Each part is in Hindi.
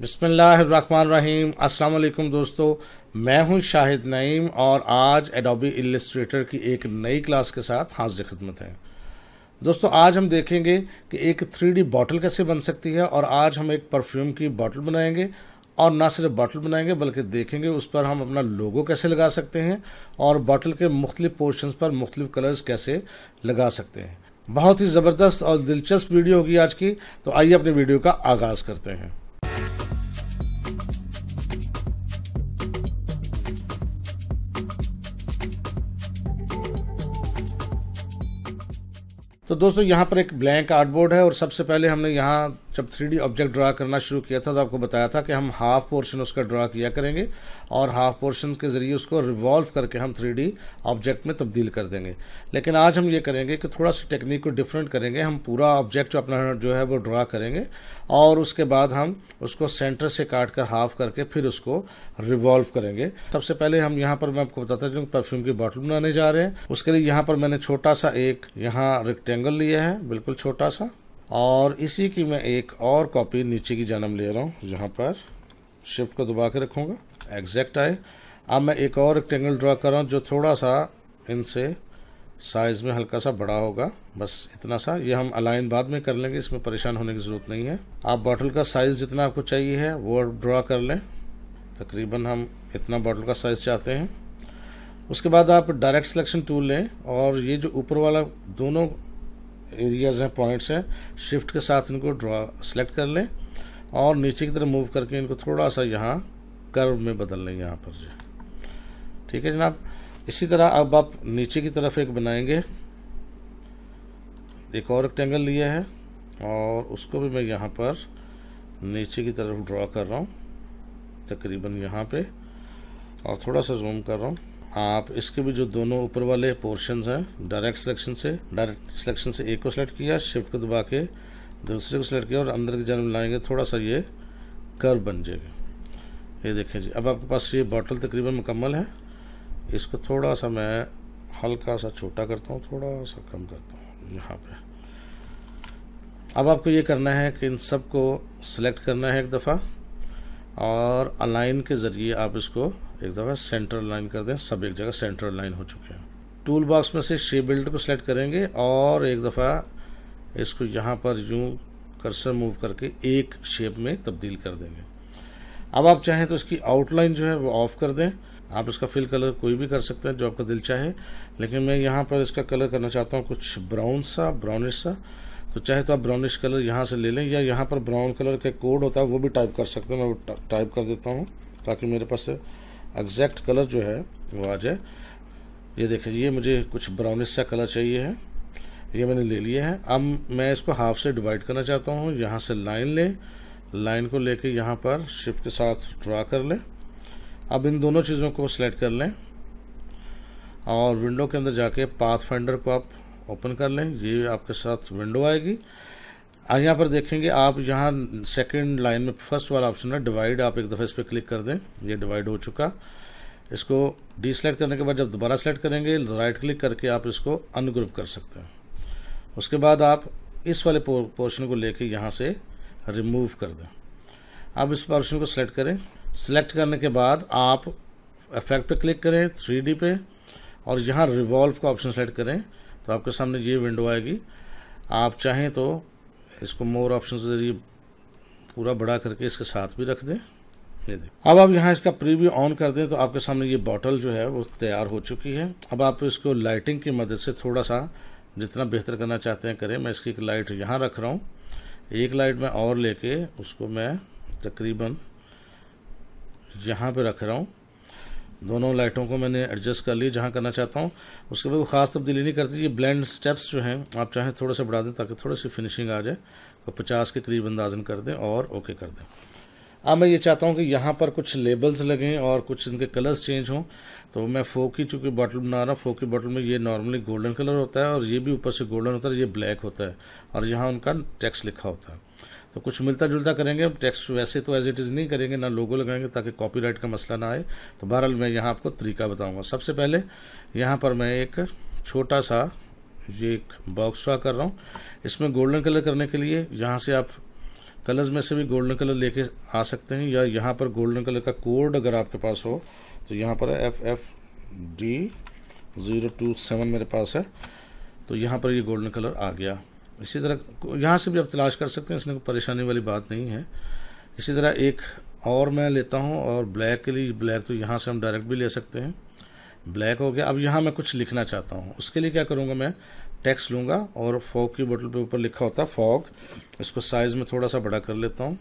बिसमीम अस्सलाम दोस्तों मैं हूं शाहिद नईम और आज एडोबी इलिस्ट्रेटर की एक नई क्लास के साथ हाजिर खिदमत है दोस्तों आज हम देखेंगे कि एक थ्री डी बॉटल कैसे बन सकती है और आज हम एक परफ्यूम की बॉटल बनाएंगे और ना सिर्फ बॉटल बनाएंगे बल्कि देखेंगे उस पर हम अपना लोगो कैसे लगा सकते हैं और बॉटल के मुख्तलिफ पोर्शन पर मुख्तलिफ कलर्स कैसे लगा सकते हैं बहुत ही ज़बरदस्त और दिलचस्प वीडियो होगी आज की तो आइए अपनी वीडियो का आगाज़ करते हैं तो दोस्तों यहाँ पर एक ब्लैंक आर्टबोर्ड है और सबसे पहले हमने यहाँ जब थ्री ऑब्जेक्ट ड्रा करना शुरू किया था तो आपको बताया था कि हम हाफ पोर्शन उसका ड्रा किया करेंगे और हाफ पोर्शन के ज़रिए उसको रिवॉल्व करके हम थ्री ऑब्जेक्ट में तब्दील कर देंगे लेकिन आज हम ये करेंगे कि थोड़ा सा टेक्निक को डिफरेंट करेंगे हम पूरा ऑब्जेक्ट जो अपना जो है वो ड्रा करेंगे और उसके बाद हम उसको सेंटर से काट कर हाफ करके फिर उसको रिवॉल्व करेंगे सबसे पहले हम यहाँ पर मैं आपको बताता चलूँ परफ्यूम की बॉटल बनाने जा रहे हैं उसके लिए यहाँ पर मैंने छोटा सा एक यहाँ रेक्टेंगल लिया है बिल्कुल छोटा सा और इसी की मैं एक और कॉपी नीचे की जन्म ले रहा हूँ जहाँ पर शिफ्ट को दबा के रखूँगा एग्जैक्ट आए अब मैं एक और रेक्टेंगल ड्रा कर रहा हूँ जो थोड़ा सा इनसे साइज़ में हल्का सा बड़ा होगा बस इतना सा ये हम अलाइन बाद में कर लेंगे इसमें परेशान होने की ज़रूरत नहीं है आप बॉटल का साइज़ जितना आपको चाहिए है वो ड्रा कर लें तकरीबन हम इतना बॉटल का साइज़ चाहते हैं उसके बाद आप डायरेक्ट सिलेक्शन टूल लें और ये जो ऊपर वाला दोनों एरियाज हैं पॉइंट्स हैं शिफ्ट के साथ इनको ड्रॉ सेलेक्ट कर लें और नीचे की तरफ मूव करके इनको थोड़ा सा यहाँ कर्व में बदल लें यहाँ पर जो ठीक है जनाब इसी तरह अब आप नीचे की तरफ एक बनाएंगे एक और रेक्टेंगल लिया है और उसको भी मैं यहाँ पर नीचे की तरफ ड्रॉ कर रहा हूँ तकरीबन यहाँ पे और थोड़ा सा जूम कर रहा हूँ आप इसके भी जो दोनों ऊपर वाले पोर्शन हैं डायरेक्ट सिलेक्शन से डायरेक्ट सिलेक्शन से एक को सिलेक्ट किया शिफ्ट को दबा के दूसरे को सिलेक्ट किया और अंदर की जन्म लाएंगे थोड़ा सा ये कर बन जाएगा ये देखें जी अब आपके पास ये बॉटल तकरीबन मुकम्मल है इसको थोड़ा सा मैं हल्का सा छोटा करता हूँ थोड़ा सा कम करता हूँ यहाँ पर अब आपको ये करना है कि इन सब को सिलेक्ट करना है एक दफ़ा और अलाइन के ज़रिए आप इसको एक दफ़ा सेंट्रल लाइन कर दें सब एक जगह सेंट्रल लाइन हो चुके हैं टूल बॉक्स में से शेप बिल्डर को सिलेक्ट करेंगे और एक दफ़ा इसको यहाँ पर यूँ कर्सर मूव करके एक शेप में तब्दील कर देंगे अब आप चाहें तो इसकी आउटलाइन जो है वो ऑफ़ कर दें आप इसका फिल कलर कोई भी कर सकते हैं जो आपका दिल चाहे लेकिन मैं यहाँ पर इसका कलर करना चाहता हूँ कुछ ब्राउन सा ब्राउनिश सा तो चाहे तो आप ब्राउनिश कलर यहाँ से ले लें या यहाँ पर ब्राउन कलर का कोड होता है वो भी टाइप कर सकते हैं मैं वो टाइप कर देता हूँ ताकि मेरे पास एग्जैक्ट कलर जो है वो आ जाए ये देखें ये मुझे कुछ ब्राउनिश सा कलर चाहिए है ये मैंने ले लिया है अब मैं इसको हाफ से डिवाइड करना चाहता हूँ यहाँ से लाइन लें लाइन को लेके यहाँ पर शिफ्ट के साथ ड्रा कर लें अब इन दोनों चीज़ों को सिलेक्ट कर लें और विंडो के अंदर जाके पाथ फाइंडर को आप ओपन कर लें ये आपके साथ विंडो आएगी आज यहाँ पर देखेंगे आप यहाँ सेकंड लाइन में फर्स्ट वाला ऑप्शन है डिवाइड आप एक दफ़ा इस पर क्लिक कर दें ये डिवाइड हो चुका इसको डी सेलेक्ट करने के बाद जब दोबारा सेलेक्ट करेंगे राइट क्लिक करके आप इसको अनग्रुप कर सकते हैं उसके बाद आप इस वाले पोर्शन को लेके यहाँ से रिमूव कर दें आप इस पोर्शन को सिलेक्ट करें सेलेक्ट करने के बाद आप इफेक्ट पर क्लिक करें थ्री पे और यहाँ रिवॉल्व का ऑप्शन सेलेक्ट करें तो आपके सामने ये विंडो आएगी आप चाहें तो इसको मोर ऑप्शन के जरिए पूरा बड़ा करके इसके साथ भी रख दें ये देखें अब आप यहाँ इसका प्रीव्यू ऑन कर दें तो आपके सामने ये बॉटल जो है वो तैयार हो चुकी है अब आप इसको लाइटिंग की मदद से थोड़ा सा जितना बेहतर करना चाहते हैं करें मैं इसकी एक लाइट यहाँ रख रहा हूँ एक लाइट मैं और लेके उसको मैं तकरीबन यहाँ पे रख रहा हूँ दोनों लाइटों को मैंने एडजस्ट कर लिया जहाँ करना चाहता हूँ उसके बाद कोई ख़ास तब्दीली नहीं करती ये ब्लेंड स्टेप्स जो हैं आप चाहें थोड़े से बढ़ा दें ताकि थोड़ी सी फिनिशिंग आ जाए तो पचास के करीब अंदाजन कर दें और ओके कर दें अब मैं ये चाहता हूँ कि यहाँ पर कुछ लेबल्स लगें और कुछ इनके कलर्स चेंज हों तो मैं फोक की चूँकि बॉटल बना रहा हूँ फोक की बॉटल में ये नॉर्मली गोल्डन कलर होता है और ये भी ऊपर से गोल्डन होता है ये ब्लैक होता है और यहाँ उनका टेक्स लिखा होता है तो कुछ मिलता जुलता करेंगे टैक्स वैसे तो एज इट इज़ नहीं करेंगे ना लोगो लगाएंगे ताकि कॉपीराइट का मसला ना आए तो बहरहाल मैं यहाँ आपको तरीका बताऊँगा सबसे पहले यहाँ पर मैं एक छोटा सा ये एक बॉक्स ड्रा कर रहा हूँ इसमें गोल्डन कलर करने के लिए यहाँ से आप कलर्स में से भी गोल्डन कलर लेके आ सकते हैं या यहाँ पर गोल्डन कलर का कोड अगर आपके पास हो तो यहाँ पर F F D zero two seven मेरे पास है तो यहाँ पर ये गोल्डन कलर आ गया इसी तरह यहाँ से भी आप तलाश कर सकते हैं इसमें कोई परेशानी वाली बात नहीं है इसी तरह एक और मैं लेता हूँ और ब्लैक के लिए ब्लैक तो यहाँ से हम डायरेक्ट भी ले सकते हैं ब्लैक हो गया अब यहाँ मैं कुछ लिखना चाहता हूँ उसके लिए क्या करूँगा मैं टैक्स लूँगा और फॉग की बोतल पे ऊपर लिखा होता है फॉग इसको साइज़ में थोड़ा सा बड़ा कर लेता हूँ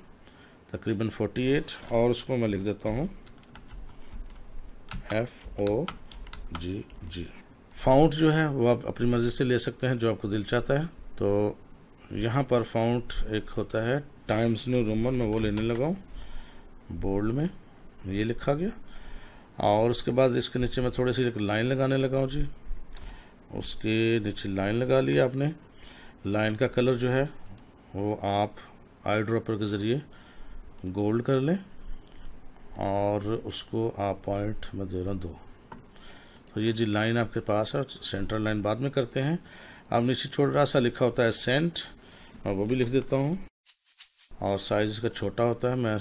तकरीबन 48 और उसको मैं लिख देता हूँ एफ ओ जी जी फाउंट जो है वो आप अपनी मर्ज़ी से ले सकते हैं जो आपको दिल चाहता है तो यहाँ पर फाउंट एक होता है टाइम्स न्यू रोमन में वो लेने लगा हूँ बोल्ड में ये लिखा गया और उसके बाद इसके नीचे मैं थोड़ी सी एक लाइन लगाने लगा हूँ जी उसके नीचे लाइन लगा ली आपने लाइन का कलर जो है वो आप आई ड्रॉपर के ज़रिए गोल्ड कर लें और उसको आप पॉइंट में दे रहा दो तो ये जी लाइन आपके पास है सेंट्रल लाइन बाद में करते हैं अब नीचे छोटा सा लिखा होता है सेंट मैं वो भी लिख देता हूँ और साइज़ इसका छोटा होता है मैं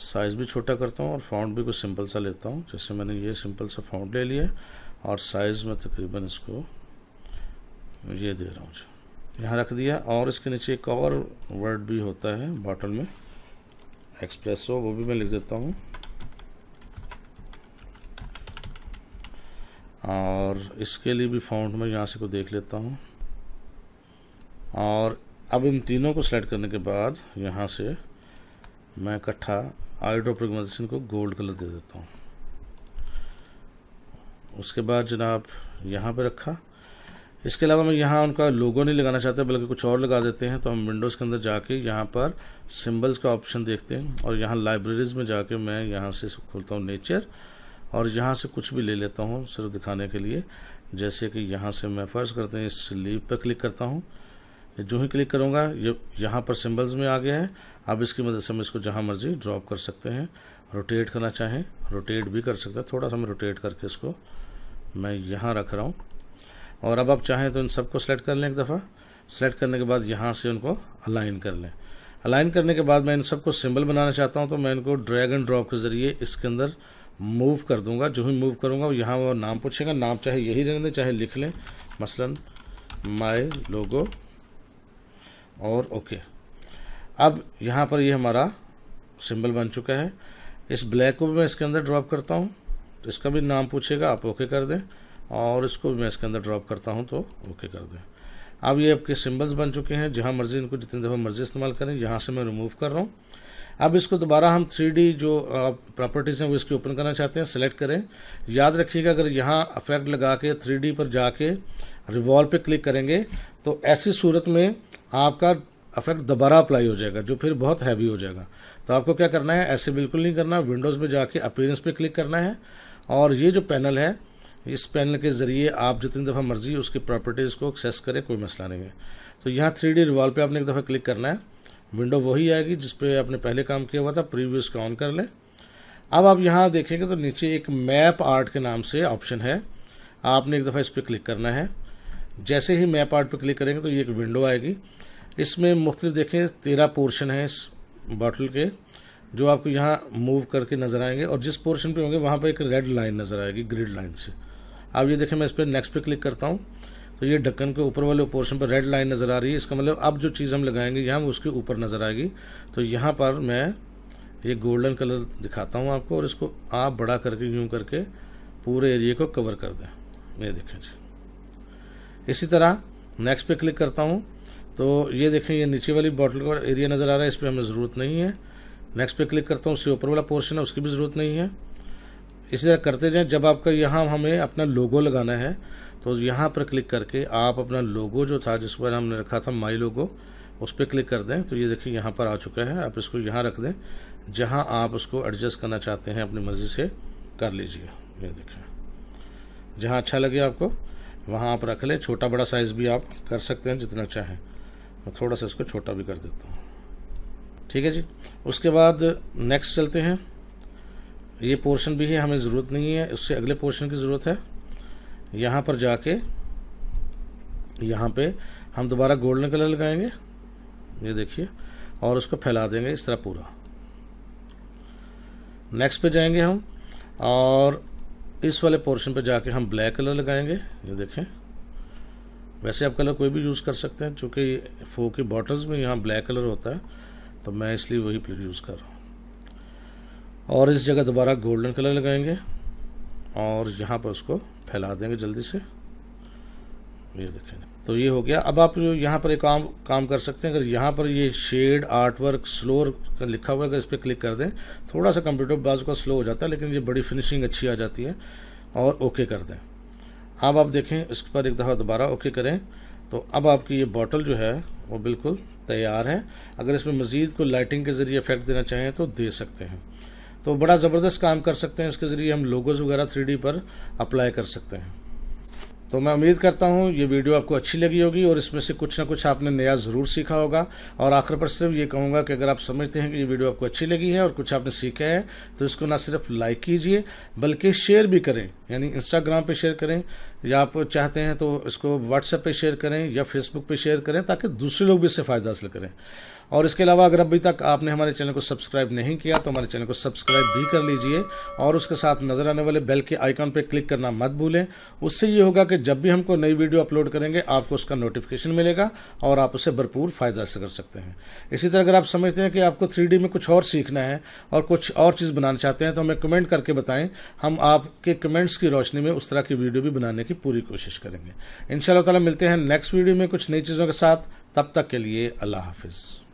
साइज़ भी छोटा करता हूँ और फाउंड भी कुछ सिंपल सा लेता हूँ जैसे मैंने ये सिंपल सा फाउंड ले लिया और साइज़ में तकरीबन इसको ये दे रहा हूँ यहाँ रख दिया और इसके नीचे एक और वर्ड भी होता है बॉटल में एक्सप्रेसो वो भी मैं लिख देता हूँ और इसके लिए भी फाउंट में यहाँ से को देख लेता हूँ और अब इन तीनों को सेलेक्ट करने के बाद यहाँ से मैं इकट्ठा आई को गोल्ड कलर दे देता हूँ उसके बाद जनाब यहाँ पे रखा इसके अलावा मैं यहाँ उनका लोगो नहीं लगाना चाहता बल्कि कुछ और लगा देते हैं तो हम विंडोज़ के अंदर जाके यहाँ पर सिंबल्स का ऑप्शन देखते हैं और यहाँ लाइब्रेरीज़ में जाके मैं यहाँ से खोलता हूँ नेचर और यहाँ से कुछ भी ले लेता हूँ सिर्फ दिखाने के लिए जैसे कि यहाँ से मैं फर्ज करते हैं इस लीव पर क्लिक करता हूँ जो ही क्लिक करूँगा ये यह यहाँ पर सिंबल्स में आ गया है अब इसकी मदद से हम इसको जहाँ मर्जी ड्रॉप कर सकते हैं रोटेट करना चाहें रोटेट भी कर सकते हैं थोड़ा सा मैं रोटेट करके इसको मैं यहाँ रख रहा हूँ और अब आप चाहें तो इन सबको सेलेक्ट कर लें एक दफ़ा सेलेक्ट करने के बाद यहाँ से उनको अलाइन कर लें अलाइन करने के बाद मैं इन सबको सिंबल बनाना चाहता हूँ तो मैं इनको ड्रैग एंड ड्रॉप के ज़रिए इसके अंदर मूव कर दूंगा जो भी मूव करूंगा यहाँ वो नाम पूछेगा नाम चाहे यही रहने दें चाहे लिख लें मसलन माय लोगो और ओके अब यहाँ पर ये यह हमारा सिंबल बन चुका है इस ब्लैक को भी मैं इसके अंदर ड्रॉप करता हूँ तो इसका भी नाम पूछेगा आप ओके कर दें और इसको भी मैं इसके अंदर ड्रॉप करता हूँ तो ओके कर दें अब ये आपके सिम्बल्स बन चुके हैं जहाँ मर्ज़ी इनको जितनी दफ़ा मर्ज़ी इस्तेमाल करें यहाँ से मैं रिमूव कर रहा हूँ अब इसको दोबारा हम थ्री जो प्रॉपर्टीज़ हैं वो इसकी ओपन करना चाहते हैं सेलेक्ट करें याद रखिएगा अगर यहाँ अफेक्ट लगा के थ्री पर जाके रिवॉल्व पे क्लिक करेंगे तो ऐसी सूरत में आपका अफेक्ट दोबारा अप्लाई हो जाएगा जो फिर बहुत हैवी हो जाएगा तो आपको क्या करना है ऐसे बिल्कुल नहीं करना विंडोज़ में जाके अपेयरेंस पे क्लिक करना है और ये जो पैनल है इस पैनल के ज़रिए आप जितनी दफ़ा मर्ज़ी उसकी प्रॉपर्टीज़ को एक्सेस करें कोई मसला नहीं है तो यहाँ थ्री डी रिवॉल्व पर आपने एक दफ़ा क्लिक करना है विंडो वही आएगी जिस पे आपने पहले काम किया हुआ था प्रीवियस का ऑन कर लें अब आप यहाँ देखेंगे तो नीचे एक मैप आर्ट के नाम से ऑप्शन है आपने एक दफ़ा इस पर क्लिक करना है जैसे ही मैप आर्ट पर क्लिक करेंगे तो ये एक विंडो आएगी इसमें मुख्तु देखें तेरह पोर्शन हैं इस बॉटल के जो आपको यहाँ मूव करके नज़र आएंगे और जिस पोर्शन पे होंगे वहाँ पर एक रेड लाइन नज़र आएगी ग्रिड लाइन से अब ये देखें मैं इस पर नेक्स्ट पे क्लिक करता हूँ तो ये ढक्कन के ऊपर वाले पोर्शन पर रेड लाइन नज़र आ रही है इसका मतलब अब जो चीज़ हम लगाएंगे यहाँ उसके ऊपर नज़र आएगी तो यहाँ पर मैं ये गोल्डन कलर दिखाता हूँ आपको और इसको आप बड़ा करके यूँ करके पूरे एरिए को कवर कर दें ये देखें जी इसी तरह नेक्स्ट पे क्लिक करता हूँ तो ये देखें ये नीचे वाली बॉटल का एरिया नज़र आ रहा है इस पर हमें ज़रूरत नहीं है नेक्स्ट पे क्लिक करता हूँ उससे ऊपर वाला पोर्शन है उसकी भी ज़रूरत नहीं है इसी तरह करते जाएं जब आपका यहाँ हमें अपना लोगो लगाना है तो यहाँ पर क्लिक करके आप अपना लोगो जो था जिस पर हमने रखा था माई लोगो उस पर क्लिक कर दें तो ये देखिए यहाँ पर आ चुका है आप इसको यहाँ रख दें जहाँ आप उसको एडजस्ट करना चाहते हैं अपनी मर्ज़ी से कर लीजिए ये देखिए जहाँ अच्छा लगे आपको वहाँ आप रख लें छोटा बड़ा साइज़ भी आप कर सकते हैं जितना चाहें मैं थोड़ा सा इसको छोटा भी कर देता हूँ ठीक है जी उसके बाद नेक्स्ट चलते हैं ये पोर्शन भी है हमें ज़रूरत नहीं है उससे अगले पोर्शन की ज़रूरत है यहाँ पर जाके यहाँ पे हम दोबारा गोल्डन कलर लगाएंगे ये देखिए और उसको फैला देंगे इस तरह पूरा नेक्स्ट पे जाएंगे हम और इस वाले पोर्शन पे जाके हम ब्लैक कलर लगाएंगे ये देखें वैसे आप कलर कोई भी यूज़ कर सकते हैं चूँकि फ़ो की बॉटल्स में यहाँ ब्लैक कलर होता है तो मैं इसलिए वही यूज़ कर रहा हूँ और इस जगह दोबारा गोल्डन कलर लगाएंगे और यहाँ पर उसको फैला देंगे जल्दी से ये देखेंगे तो ये हो गया अब आप यहाँ पर एक काम काम कर सकते हैं अगर यहाँ पर ये शेड आर्ट वर्क स्लोर का लिखा हुआ है अगर इस पर क्लिक कर दें थोड़ा सा कंप्यूटर बाजू का स्लो हो जाता है लेकिन ये बड़ी फिनिशिंग अच्छी आ जाती है और ओके कर दें अब आप देखें इस पर एक दफ़ा दोबारा ओके करें तो अब आपकी ये बॉटल जो है वो बिल्कुल तैयार है अगर इसमें मज़ीद को लाइटिंग के ज़रिए इफेक्ट देना चाहें तो दे सकते हैं तो बड़ा ज़बरदस्त काम कर सकते हैं इसके ज़रिए हम लोगोज़ वगैरह थ्री पर अप्लाई कर सकते हैं तो मैं उम्मीद करता हूँ ये वीडियो आपको अच्छी लगी होगी और इसमें से कुछ ना कुछ आपने नया ज़रूर सीखा होगा और आखिर पर सिर्फ ये कहूँगा कि अगर आप समझते हैं कि ये वीडियो आपको अच्छी लगी है और कुछ आपने सीखा है तो इसको ना सिर्फ लाइक कीजिए बल्कि शेयर भी करें यानी इंस्टाग्राम पे शेयर करें या आप चाहते हैं तो इसको व्हाट्सएप पर शेयर करें या फेसबुक पर शेयर करें ताकि दूसरे लोग भी इससे फ़ायदा हासिल करें और इसके अलावा अगर अभी तक आपने हमारे चैनल को सब्सक्राइब नहीं किया तो हमारे चैनल को सब्सक्राइब भी कर लीजिए और उसके साथ नजर आने वाले बेल के आइकॉन पर क्लिक करना मत भूलें उससे ये होगा कि जब भी हमको नई वीडियो अपलोड करेंगे आपको उसका नोटिफिकेशन मिलेगा और आप उसे भरपूर फायदा से कर सकते हैं इसी तरह अगर आप समझते हैं कि आपको थ्री में कुछ और सीखना है और कुछ और चीज़ बनाना चाहते हैं तो हमें कमेंट करके बताएं हम आपके कमेंट्स की रोशनी में उस तरह की वीडियो भी बनाने की पूरी कोशिश करेंगे इन शाला मिलते हैं नेक्स्ट वीडियो में कुछ नई चीज़ों के साथ तब तक के लिए अल्लाह हाफिज़